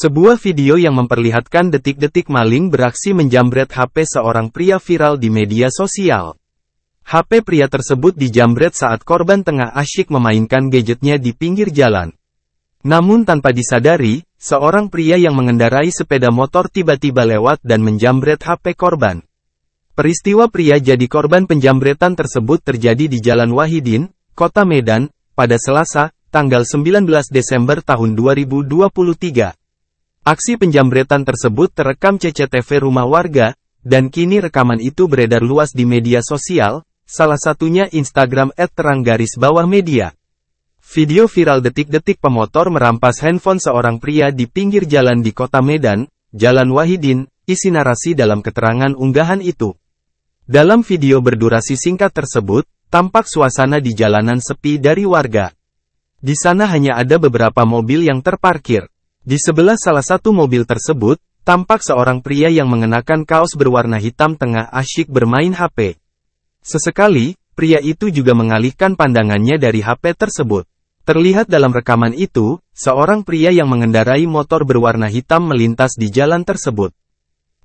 Sebuah video yang memperlihatkan detik-detik maling beraksi menjambret HP seorang pria viral di media sosial. HP pria tersebut dijambret saat korban tengah asyik memainkan gadgetnya di pinggir jalan. Namun tanpa disadari, seorang pria yang mengendarai sepeda motor tiba-tiba lewat dan menjambret HP korban. Peristiwa pria jadi korban penjambretan tersebut terjadi di Jalan Wahidin, Kota Medan, pada Selasa, tanggal 19 Desember tahun 2023. Aksi penjambretan tersebut terekam CCTV rumah warga, dan kini rekaman itu beredar luas di media sosial, salah satunya Instagram @terang garis bawah media. Video viral detik-detik pemotor merampas handphone seorang pria di pinggir jalan di kota Medan, Jalan Wahidin, isi narasi dalam keterangan unggahan itu. Dalam video berdurasi singkat tersebut, tampak suasana di jalanan sepi dari warga. Di sana hanya ada beberapa mobil yang terparkir. Di sebelah salah satu mobil tersebut, tampak seorang pria yang mengenakan kaos berwarna hitam tengah asyik bermain HP. Sesekali, pria itu juga mengalihkan pandangannya dari HP tersebut. Terlihat dalam rekaman itu, seorang pria yang mengendarai motor berwarna hitam melintas di jalan tersebut.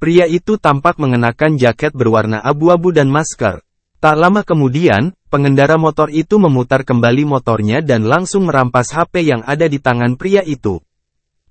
Pria itu tampak mengenakan jaket berwarna abu-abu dan masker. Tak lama kemudian, pengendara motor itu memutar kembali motornya dan langsung merampas HP yang ada di tangan pria itu.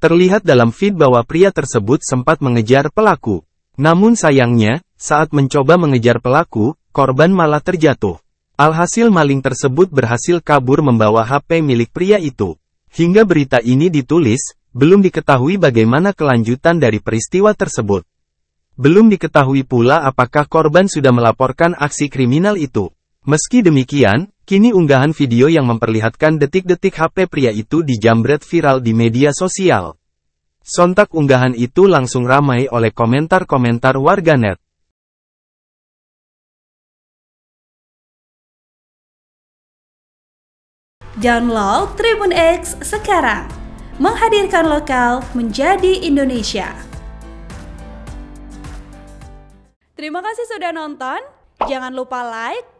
Terlihat dalam feed bahwa pria tersebut sempat mengejar pelaku. Namun sayangnya, saat mencoba mengejar pelaku, korban malah terjatuh. Alhasil maling tersebut berhasil kabur membawa HP milik pria itu. Hingga berita ini ditulis, belum diketahui bagaimana kelanjutan dari peristiwa tersebut. Belum diketahui pula apakah korban sudah melaporkan aksi kriminal itu. Meski demikian, kini unggahan video yang memperlihatkan detik-detik HP pria itu dijamret viral di media sosial. Sontak unggahan itu langsung ramai oleh komentar-komentar warganet. Download Tribun X sekarang, menghadirkan lokal menjadi Indonesia. Terima kasih sudah nonton, jangan lupa like,